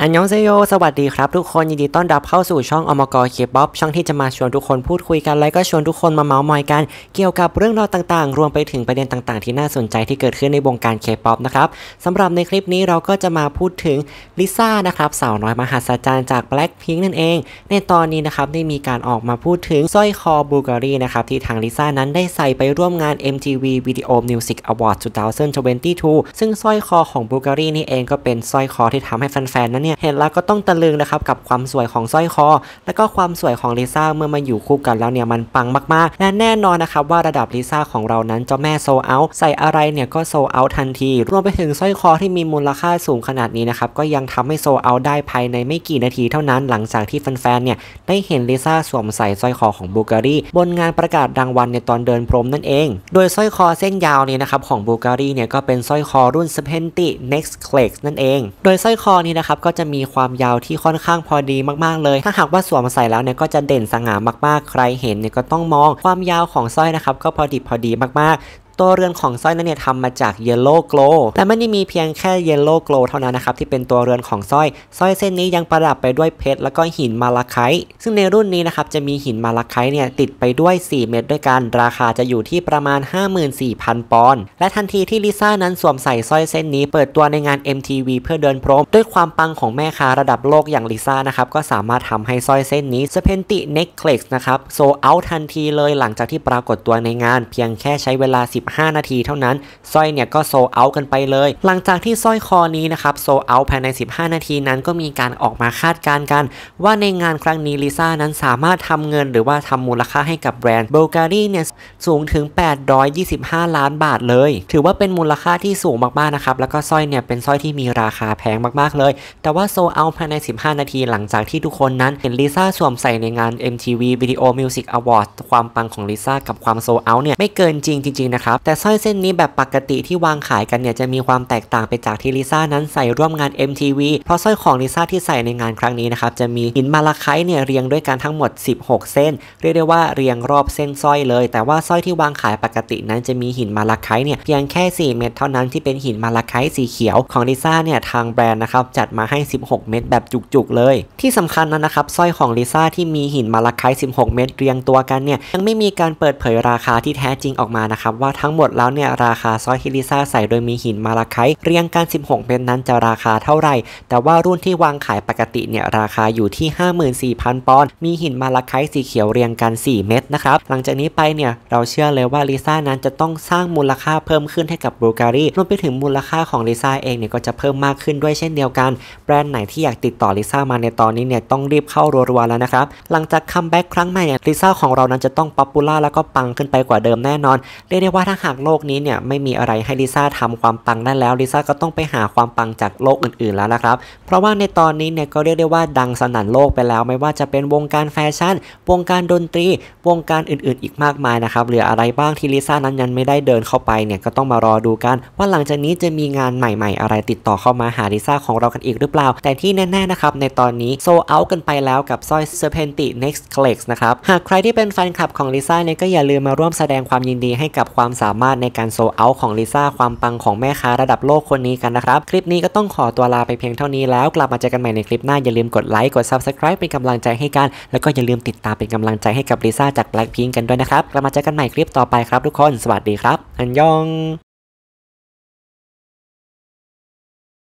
อันยองเซโยสวัสดีครับทุกคน ยินดีต้อนรับเข้าสู่ช่องอมกอเคป๊อปช่องที่จะมาชวนทุกคนพูดคุยกัน และก็ชวนทุกคนมาเมาส์มอยกันเกี่ยวกับเรื่องราวต่างๆ รวมไปถึงประเด็นต่างๆที่น่าสนใจที่เกิดขึ้นในวงการเคป๊อปนะครับสำหรับในคลิปนี้เราก็จะมาพูดถึงลิซ่านะครับสาวน้อยมหัศจรรย์จาก b l a c k พิ n k นั่นเอง ในตอนนี้นะครับได้มีการออกมาพูดถึงสร้อยคอบูการีนะครับที่ทางลิซ่านั้นได้ใส่ไปร่วมงาน MTV Video Music Award s 2022ซึ่งสร้อยคอของบูการีนี่เองก็เป็นสร้อยคอที่ทำให้แฟนๆนั้นเนี่ยเห็นแล้วก็ต้องตะลึงนะครับกับความสวยของสร้อยคอ และก็ความสวยของลิซ่าเมื่อมาอยู่คู่กันแล้วเนี่ยมันปังมากๆและแน่นอนนะครับว่าระดับลิซ่าของเรานั้นเจ้าแม่โซเอาใส่อะไรเนี่ยก็โซเอาทันที รวมไปถึงสร้อยคอที่มีมูลค่าสูงขนาดนี้นะครับก็ยังทำให้โซเอาได้ภายในไม่กี่นาทีเท่านั้นหลังจากที่แฟนๆ เนี่ยได้เห็นลิซ่าสวมใส่สร้อยคอของบูการีบนงานประกาศรางวัลในตอนเดินพรมนั่นเองโดยสร้อยคอเส้นยาวนี้นะครับของบูการีเนี่ยก็เป็นสร้อยคอรุ่นสเปนติ next c l e x นั่นเอง โดยสร้อยคอนี้นะครับก็จะมีความยาวที่ค่อนข้างพอดีมากๆเลย ถ้าหากว่าสวมใส่แล้วเนี่ยก็จะเด่นสง่ามากๆ ใครเห็นเนี่ยก็ต้องมองความยาวของสร้อยนะครับก็พอดีพอดีมากๆตัวเรือนของสร้อยนั้นเนี่ยทำมาจากเยลโล่โกลแต่ไม่ได้มีเพียงแค่เยลโล่โกลเท่านั้นนะครับที่เป็นตัวเรือนของสร้อย สร้อยเส้นนี้ยังประดับไปด้วยเพชรแล้วก็หินมาลาไค์ซึ่งในรุ่นนี้นะครับจะมีหินมาลาไค์เนี่ยติดไปด้วย 4 เม็ดด้วยกัน ราคาจะอยู่ที่ประมาณ 54,000ปอนด์ และทันทีที่ลิซ่านั้นสวมใส่สร้อยเส้นนี้เปิดตัวในงาน MTV เพื่อเดินพรมด้วยความปังของแม่ค้าระดับโลกอย่างลิซ่านะครับก็สามารถทำให้สร้อยเส้นนี้สเปนติเน็กเคล็กนะครับโซเอาทันทีเลยหลังจากที่ปรากฏตัวในงานเพียงแค่ใช้เวลา10 15นาทีเท่านั้น สร้อยเนี่ยก็โซเอากันไปเลย หลังจากที่สร้อยคอนี้นะครับโซเอาภายใน 15 นาทีนั้นก็มีการออกมาคาดการณ์กันว่าในงานครั้งนี้ลิซ่านั้นสามารถทำเงินหรือว่าทำมูลค่าให้กับแบรนด์เบลการีเนี่ยสูงถึง 825 ล้านบาทเลย ถือว่าเป็นมูลค่าที่สูงมากๆนะครับ แล้วก็สร้อยเนี่ยเป็นสร้อยที่มีราคาแพงมากๆเลย แต่ว่า โซเอาภายใน 15 นาทีหลังจากที่ทุกคนนั้น เห็นลิซ่าสวมใส่ในงาน MTV Video Music Award ความปังของลิซ่ากับความโซเอาเนี่ยไม่เกินจริงจริงๆนะครับแต่สร้อยเส้นนี้แบบปกติที่วางขายกันเนี่ยจะมีความแตกต่างไปจากที่ลิซ่านั้นใส่ร่วมงาน MTV เพราะสร้อยของลิซ่าที่ใส่ในงานครั้งนี้นะครับจะมีหินมาลาไคเนี่ยเรียงด้วยกันทั้งหมด 16 เส้นเรียกได้ว่าเรียงรอบเส้นสร้อยเลย แต่ว่าสร้อยที่วางขายปกตินั้นจะมีหินมาลาไคเนี่ยเพียงแค่ 4 เม็ดเท่านั้นที่เป็นหินมาลาไคสีเขียวของลิซ่าเนี่ยทางแบรนด์นะครับจัดมาให้ 16 เม็ดแบบจุกๆเลย ที่สำคัญนั้นนะครับสร้อยของลิซ่าที่มีหินมาลาไคต์16 เม็ดเรียงตัวกันเนี่ยยังไม่มีการเปิดเผยราคาที่แท้จริงออกมานะครับว่าททั้งหมดแล้วเนี่ยราคาซอยฮิลิซาใส่โดยมีหินมาลาไคเรียงกัน 16 เป็นนั้นจะราคาเท่าไหร่ แต่ว่ารุ่นที่วางขายปกติเนี่ยราคาอยู่ที่ 54,000 ปอนด์มีหินมาลาไคสีเขียวเรียงกัน 4 เม็ดนะครับหลังจากนี้ไปเนี่ยเราเชื่อเลยว่าลิซ่านั้นจะต้องสร้างมูลค่าเพิ่มขึ้นให้กับบูการีรวมไปถึงมูลค่าของลิซ่าเองเนี่ยก็จะเพิ่มมากขึ้นด้วยเช่นเดียวกันแบรนด์ไหนที่อยากติดต่อลิซ่ามาในตอนนี้เนี่ยต้องรีบเข้ารัวๆแล้วนะครับหลังจากคัมแบ็กครั้งใหม่เนี่ยลิซ่าของเรานั้นจะต้องป๊อปปูล่าแล้วก็ปังขึ้นไปกว่าเดิมแน่นอนเรียกได้ว่าถ้าหากโลกนี้เนี่ยไม่มีอะไรให้ลิซ่าทำความปังได้แล้วลิซ่าก็ต้องไปหาความปังจากโลกอื่นๆแล้วนะครับเพราะว่าในตอนนี้เนี่ยก็เรียกได้ว่า ดังสนั่นโลกไปแล้ว ไม่ว่าจะเป็นวงการแฟชั่น วงการดนตรี วงการอื่นๆอีกมากมายนะครับเหลืออะไรบ้างที่ลิซ่านั้นยังไม่ได้เดินเข้าไปเนี่ยก็ต้องมารอดูกันว่าหลังจากนี้จะมีงานใหม่ๆ อะไรติดต่อเข้ามาหาลิซ่าของเรากันอีกหรือเปล่า แต่ที่แน่ๆนะครับในตอนนี้โซเอากันไปแล้วกับสร้อยเซอร์เพนติซ์คลีกส์นะครับหากใครที่เป็นแฟนคลับของลิซ่าเนี่ยก็อย่าลืมมาร่วมแสดงความยินดีให้กับความสามารถในการโซเอาของลิซ่าความปังของแม่ค้าระดับโลกคนนี้กันนะครับ คลิปนี้ก็ต้องขอตัวลาไปเพียงเท่านี้แล้ว กลับมาเจอกันใหม่ในคลิปหน้าอย่าลืมกดไลค์กด Subscribe เป็นกำลังใจให้กัน แล้วก็อย่าลืมติดตามเป็นกำลังใจให้กับลิซ่าจาก Blackpink กันด้วยนะครับกลับมาเจอกันใหม่คลิปต่อไปครับทุกคน สวัสดีครับ อันยอง